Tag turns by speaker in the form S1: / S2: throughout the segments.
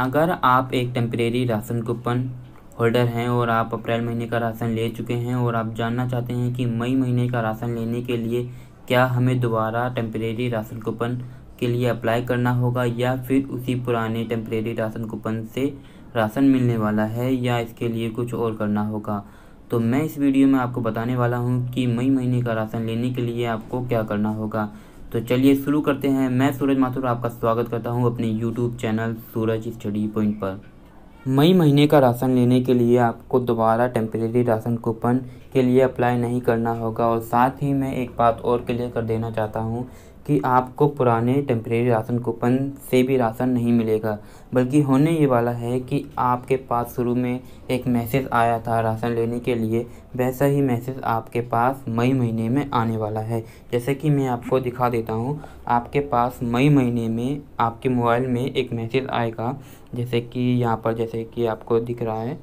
S1: अगर आप एक टेम्परेरी राशन कूपन होल्डर हैं और आप अप्रैल महीने का राशन ले चुके हैं और आप जानना चाहते हैं कि मई महीने का राशन लेने के लिए क्या हमें दोबारा टेम्परेरी राशन कूपन के लिए अप्लाई करना होगा या फिर उसी पुराने टेम्परेरी राशन कूपन से राशन मिलने वाला है या इसके लिए कुछ और करना होगा तो मैं इस वीडियो में आपको बताने वाला हूँ कि मई महीने का राशन लेने के लिए आपको क्या करना होगा तो चलिए शुरू करते हैं मैं सूरज माथुर आपका स्वागत करता हूँ अपने YouTube channel Suraj study point पर मई महीने का राशन लेने के लिए आपको दोबारा टेम्परेरी राशन कूपन के लिए अप्लाई नहीं करना होगा और साथ ही मैं एक बात और क्लियर कर देना चाहता हूँ कि आपको पुराने टेम्परेरी राशन कूपन से भी राशन नहीं मिलेगा बल्कि होने ये वाला है कि आपके पास शुरू में एक मैसेज आया था राशन लेने के लिए वैसा ही मैसेज आपके पास मई महीने में आने वाला है जैसे कि मैं आपको दिखा देता हूँ आपके पास मई महीने में आपके मोबाइल में एक मैसेज आएगा जैसे कि यहाँ पर जैसे कि आपको दिख रहा है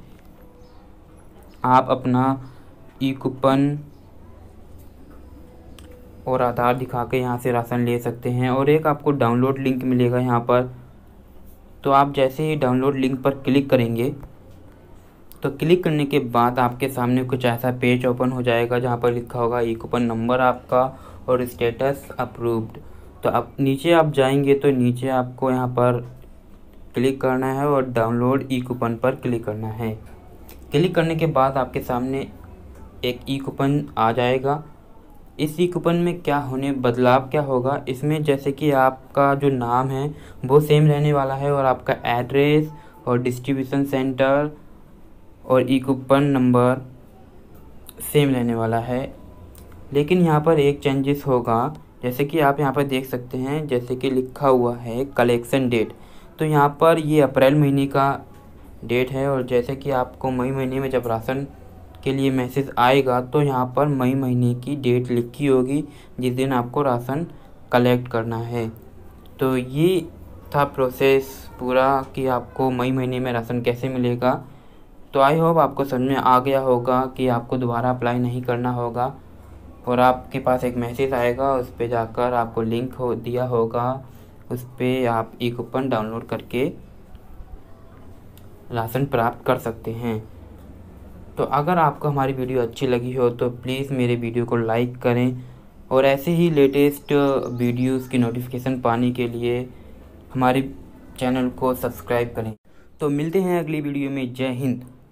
S1: आप अपना ई कूपन और आधार दिखा के यहाँ से राशन ले सकते हैं और एक आपको डाउनलोड लिंक मिलेगा यहाँ पर तो आप जैसे ही डाउनलोड लिंक पर क्लिक करेंगे तो क्लिक करने के बाद आपके सामने कुछ ऐसा पेज ओपन हो जाएगा जहाँ पर लिखा होगा ई कूपन नंबर आपका और स्टेटस अप्रूव्ड तो आप नीचे आप जाएंगे तो नीचे आपको यहाँ पर क्लिक करना है और डाउनलोड ई कूपन पर क्लिक करना है क्लिक करने के बाद आपके सामने एक ई e कूपन आ जाएगा इसी कूपन में क्या होने बदलाव क्या होगा इसमें जैसे कि आपका जो नाम है वो सेम रहने वाला है और आपका एड्रेस और डिस्ट्रीब्यूशन सेंटर और ई कूपन नंबर सेम रहने वाला है लेकिन यहाँ पर एक चेंजेस होगा जैसे कि आप यहाँ पर देख सकते हैं जैसे कि लिखा हुआ है कलेक्शन डेट तो यहाँ पर ये अप्रैल महीने का डेट है और जैसे कि आपको मई महीने में जब राशन के लिए मैसेज आएगा तो यहाँ पर मई महीने की डेट लिखी होगी जिस दिन आपको राशन कलेक्ट करना है तो ये था प्रोसेस पूरा कि आपको मई महीने में राशन कैसे मिलेगा तो आई होप आपको समझ में आ गया होगा कि आपको दोबारा अप्लाई नहीं करना होगा और आपके पास एक मैसेज आएगा उस पर जाकर आपको लिंक हो दिया होगा उस पर आप ई कूपन डाउनलोड करके राशन प्राप्त कर सकते हैं तो अगर आपको हमारी वीडियो अच्छी लगी हो तो प्लीज़ मेरे वीडियो को लाइक करें और ऐसे ही लेटेस्ट वीडियोस की नोटिफिकेशन पाने के लिए हमारे चैनल को सब्सक्राइब करें तो मिलते हैं अगली वीडियो में जय हिंद